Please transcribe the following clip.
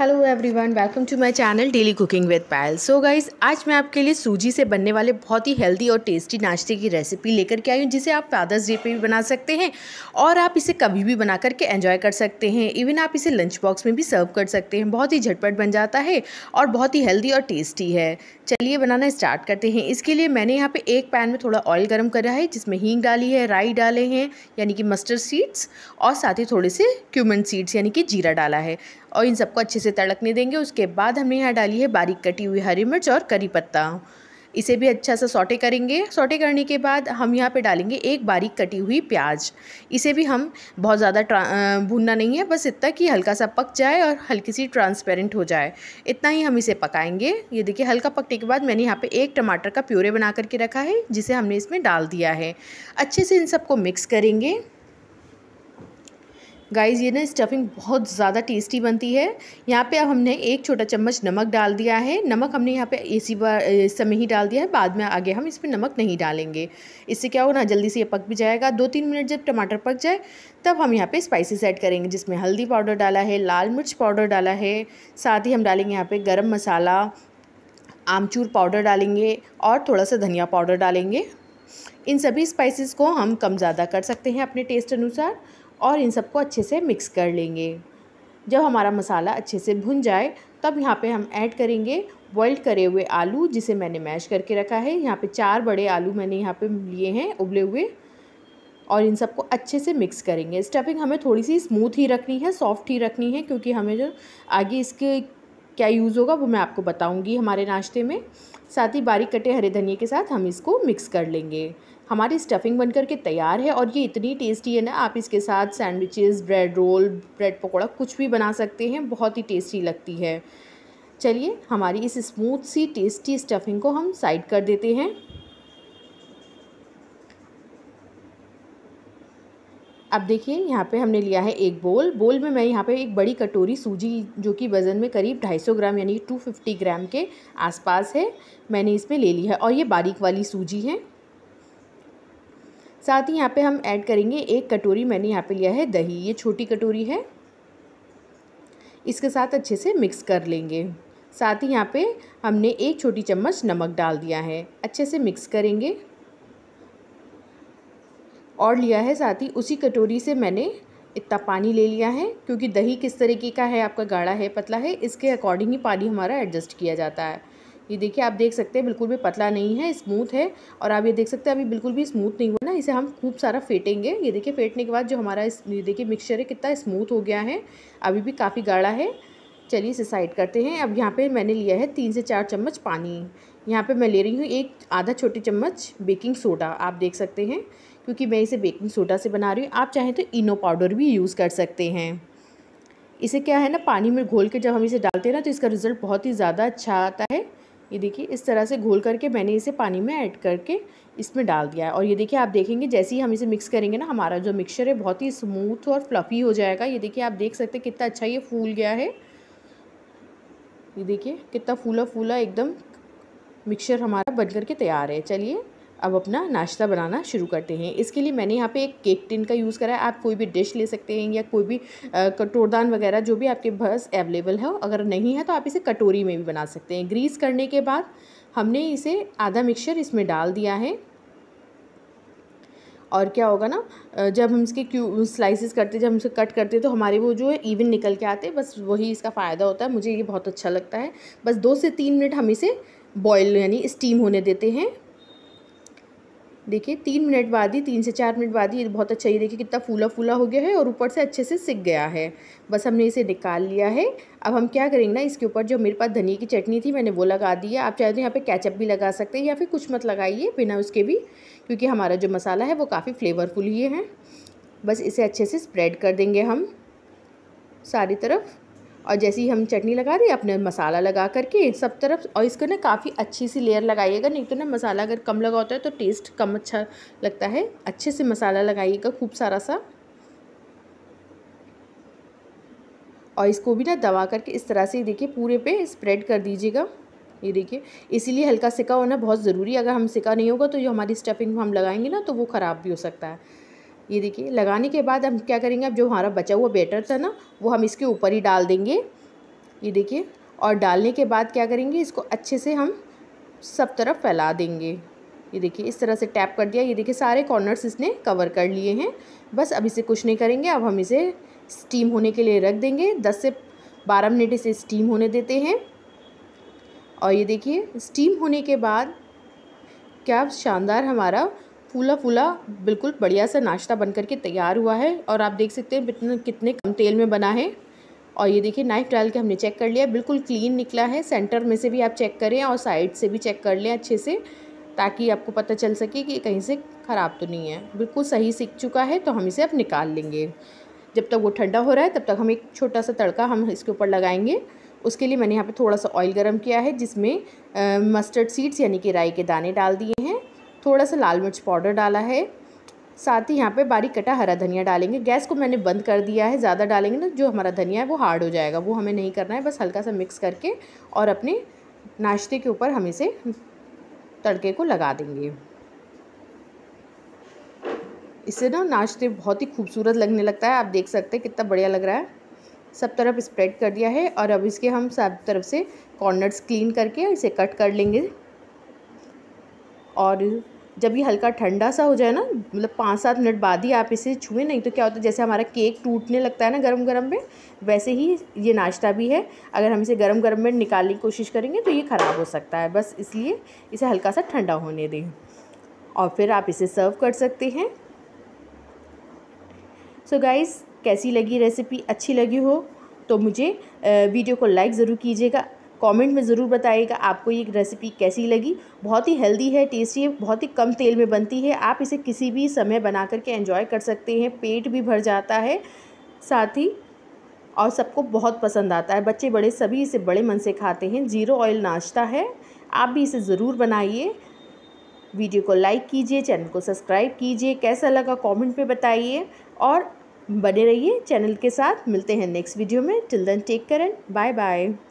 hello everyone welcome to my channel daily cooking with Payal so guys आज मैं आपके लिए सूजी से बनने वाले बहुत ही हेल्दी और टेस्टी नाश्ते की रेसिपी लेकर के आई हूँ जिसे आप फादर्स डे पे भी बना सकते हैं और आप इसे कभी भी बना करके एंजॉय कर सकते हैं इवन आप इसे लंच बॉक्स में भी सर्व कर सकते हैं बहुत ही झटपट बन जाता है और बहुत ही हेल्दी और टेस्टी है चलिए बनाना स्टार्ट करते हैं इसके लिए मैंने यहाँ पर एक पैन में थोड़ा ऑयल गर्म करा है जिसमें हींग डाली है राई डाले हैं यानी कि मस्टर्ड सीड्स और साथ ही थोड़े से क्यूमन सीड्स यानी कि जीरा डाला है और इन सबको अच्छे से तड़कने देंगे उसके बाद हमने यहाँ डाली है बारीक कटी हुई हरी मिर्च और करी पत्ता इसे भी अच्छा सा सॉटे करेंगे सॉटे करने के बाद हम यहाँ पे डालेंगे एक बारीक कटी हुई प्याज इसे भी हम बहुत ज़्यादा भूनना नहीं है बस इतना कि हल्का सा पक जाए और हल्की सी ट्रांसपेरेंट हो जाए इतना ही हम इसे पकाएंगे ये देखिए हल्का पकने के बाद मैंने यहाँ पे एक टमाटर का प्यूरे बना करके रखा है जिसे हमने इसमें डाल दिया है अच्छे से इन सबको मिक्स करेंगे गाइज़ ये ना स्टफिंग बहुत ज़्यादा टेस्टी बनती है यहाँ पे अब हमने एक छोटा चम्मच नमक डाल दिया है नमक हमने यहाँ पे इसी बार इस समय ही डाल दिया है बाद में आगे हम इस पर नमक नहीं डालेंगे इससे क्या हो ना जल्दी से ये पक भी जाएगा दो तीन मिनट जब टमाटर पक जाए तब हम यहाँ पे स्पाइसेस ऐड करेंगे जिसमें हल्दी पाउडर डाला है लाल मिर्च पाउडर डाला है साथ ही हम डालेंगे यहाँ पर गर्म मसाला आमचूर पाउडर डालेंगे और थोड़ा सा धनिया पाउडर डालेंगे इन सभी स्पाइसेस को हम कम ज़्यादा कर सकते हैं अपने टेस्ट अनुसार और इन सबको अच्छे से मिक्स कर लेंगे जब हमारा मसाला अच्छे से भुन जाए तब यहाँ पे हम ऐड करेंगे बॉइल्ड करे हुए आलू जिसे मैंने मैश करके रखा है यहाँ पे चार बड़े आलू मैंने यहाँ पे लिए हैं उबले हुए और इन सबको अच्छे से मिक्स करेंगे स्टफिंग हमें थोड़ी सी स्मूथ ही रखनी है सॉफ्ट ही रखनी है क्योंकि हमें जो आगे इसके क्या यूज़ होगा वो मैं आपको बताऊँगी हमारे नाश्ते में साथ ही बारीक कटे हरे धनिए के साथ हम इसको मिक्स कर लेंगे हमारी स्टफिंग बनकर के तैयार है और ये इतनी टेस्टी है ना आप इसके साथ sandwiches bread roll bread pakora कुछ भी बना सकते हैं बहुत ही टेस्टी लगती है चलिए हमारी इस स्मूथ सी टेस्टी स्टफिंग को हम साइड कर देते हैं अब देखिए यहाँ पे हमने लिया है एक बोल बोल में मैं यहाँ पे एक बड़ी कटोरी सूजी जो कि वज़न में करीब 250 ग्राम यानी 250 ग्राम के आसपास है मैंने इसमें ले ली है और ये बारीक वाली सूजी है साथ ही यहाँ पे हम ऐड करेंगे एक कटोरी मैंने यहाँ पे लिया है दही ये छोटी कटोरी है इसके साथ अच्छे से मिक्स कर लेंगे साथ ही यहाँ पे हमने एक छोटी चम्मच नमक डाल दिया है अच्छे से मिक्स करेंगे और लिया है साथ ही उसी कटोरी से मैंने इतना पानी ले लिया है क्योंकि दही किस तरीके का है आपका गाढ़ा है पतला है इसके अकॉर्डिंग ही पानी हमारा एडजस्ट किया जाता है ये देखिए आप देख सकते हैं बिल्कुल भी पतला नहीं है स्मूथ है और आप ये देख सकते हैं अभी बिल्कुल भी स्मूथ नहीं हुआ ना इसे हम खूब सारा फेंटेंगे ये देखिए फेंटने के बाद जो हमारा ये देखिए मिक्सचर है कितना स्मूथ हो गया है अभी भी काफ़ी गाढ़ा है चलिए इसे साइड करते हैं अब यहाँ पे मैंने लिया है तीन से चार चम्मच पानी यहाँ पे मैं ले रही हूँ एक आधा छोटी चम्मच बेकिंग सोडा आप देख सकते हैं क्योंकि मैं इसे बेकिंग सोडा से बना रही हूँ आप चाहें तो इनो पाउडर भी यूज़ कर सकते हैं इसे क्या है ना पानी में घोल के जब हम इसे डालते हैं ना तो इसका रिज़ल्ट बहुत ही ज़्यादा अच्छा आता है ये देखिए इस तरह से घोल करके मैंने इसे पानी में ऐड करके इसमें डाल दिया है और ये देखिए आप देखेंगे जैसे ही हम इसे मिक्स करेंगे ना हमारा जो मिक्सचर है बहुत ही स्मूथ और फ्लफ़ी हो जाएगा ये देखिए आप देख सकते हैं कितना अच्छा ये फूल गया है ये देखिए कितना फूला फूला एकदम मिक्सचर हमारा बन करके तैयार है चलिए अब अपना नाश्ता बनाना शुरू करते हैं इसके लिए मैंने यहाँ पे एक केक टिन का यूज़ करा है आप कोई भी डिश ले सकते हैं या कोई भी कटोरदान वगैरह जो भी आपके पास अवेलेबल है अगर नहीं है तो आप इसे कटोरी में भी बना सकते हैं ग्रीस करने के बाद हमने इसे आधा मिक्सचर इसमें डाल दिया है और क्या होगा ना जब हम इसके क्यू स्लाइसिस करते जब हम इसे कट करते तो हमारे वो जो है इवन निकल के आते बस वही इसका फ़ायदा होता है मुझे ये बहुत अच्छा लगता है बस दो से तीन मिनट हम इसे बॉयल यानी स्टीम होने देते हैं देखिए तीन मिनट बाद ही तीन से चार मिनट बाद ही बहुत अच्छा ये देखिए कितना फूला फूला हो गया है और ऊपर से अच्छे से सिक गया है बस हमने इसे निकाल लिया है अब हम क्या करेंगे ना इसके ऊपर जो मेरे पास धनिया की चटनी थी मैंने वो लगा दी है आप चाहे तो यहाँ पे कैचअप भी लगा सकते हैं या फिर कुछ मत लगाइए बिना उसके भी क्योंकि हमारा जो मसाला है वो काफ़ी फ्लेवरफुल ही है बस इसे अच्छे से स्प्रेड कर देंगे हम सारी तरफ और जैसे ही हम चटनी लगा दी अपने मसाला लगा करके सब तरफ और इसको ना काफ़ी अच्छी सी लेयर लगाइएगा नहीं तो ना मसाला अगर कम लगा होता है तो टेस्ट कम अच्छा लगता है अच्छे से मसाला लगाइएगा खूब सारा सा और इसको भी ना दबा करके इस तरह से देखिए पूरे पे स्प्रेड कर दीजिएगा ये देखिए इसीलिए हल्का सिका होना बहुत ज़रूरी है अगर हम सिका नहीं होगा तो जो हमारी स्टफिंग हम लगाएंगे ना तो वो ख़राब भी हो सकता है ये देखिए लगाने के बाद हम क्या करेंगे अब जो हमारा बचा हुआ बेटर था ना वो हम इसके ऊपर ही डाल देंगे ये देखिए और डालने के बाद क्या करेंगे इसको अच्छे से हम सब तरफ फैला देंगे ये देखिए इस तरह से टैप कर दिया ये देखिए सारे कॉर्नर्स इसने कवर कर लिए हैं बस अब इसे कुछ नहीं करेंगे अब हम इसे स्टीम होने के लिए रख देंगे दस से बारह मिनट इसे स्टीम होने देते हैं और ये देखिए स्टीम होने के बाद क्या शानदार हमारा फूला फूला बिल्कुल बढ़िया सा नाश्ता बन करके तैयार हुआ है और आप देख सकते हैं कितने कितने कम तेल में बना है और ये देखिए नाइफ़ डाल के हमने चेक कर लिया बिल्कुल क्लीन निकला है सेंटर में से भी आप चेक करें और साइड से भी चेक कर लें अच्छे से ताकि आपको पता चल सके कि कहीं से ख़राब तो नहीं है बिल्कुल सही सीख चुका है तो हम इसे अब निकाल लेंगे जब तक वो ठंडा हो रहा है तब तक हम एक छोटा सा तड़का हम इसके ऊपर लगाएंगे उसके लिए मैंने यहाँ पे थोड़ा सा ऑयल गरम किया है जिसमें मस्टर्ड सीड्स यानी कि राई के दाने डाल दिए थोड़ा सा लाल मिर्च पाउडर डाला है साथ ही यहाँ पे बारीक कटा हरा धनिया डालेंगे गैस को मैंने बंद कर दिया है ज़्यादा डालेंगे ना जो हमारा धनिया है वो हार्ड हो जाएगा वो हमें नहीं करना है बस हल्का सा मिक्स करके और अपने नाश्ते के ऊपर हम इसे तड़के को लगा देंगे इससे ना नाश्ते बहुत ही खूबसूरत लगने लगता है आप देख सकते हैं कितना बढ़िया लग रहा है सब तरफ स्प्रेड कर दिया है और अब इसके हम सब तरफ से कॉर्नर्स क्लीन करके इसे कट कर लेंगे और जब ये हल्का ठंडा सा हो जाए ना मतलब पाँच सात मिनट बाद ही आप इसे छुएं नहीं तो क्या होता है जैसे हमारा केक टूटने लगता है ना गरम गरम में वैसे ही ये नाश्ता भी है अगर हम इसे गरम गरम में निकालने की कोशिश करेंगे तो ये ख़राब हो सकता है बस इसलिए इसे हल्का सा ठंडा होने दें और फिर आप इसे सर्व कर सकते हैं सो so गाइस कैसी लगी रेसिपी अच्छी लगी हो तो मुझे वीडियो को लाइक ज़रूर कीजिएगा कमेंट में ज़रूर बताइएगा आपको ये रेसिपी कैसी लगी बहुत ही हेल्दी है टेस्टी है बहुत ही कम तेल में बनती है आप इसे किसी भी समय बना करके एंजॉय कर सकते हैं पेट भी भर जाता है साथ ही और सबको बहुत पसंद आता है बच्चे बड़े सभी इसे बड़े मन से खाते हैं जीरो ऑयल नाश्ता है आप भी इसे ज़रूर बनाइए वीडियो को लाइक कीजिए चैनल को सब्सक्राइब कीजिए कैसा लगा कमेंट में बताइए और बने रहिए चैनल के साथ मिलते हैं नेक्स्ट वीडियो में till then take care bye bye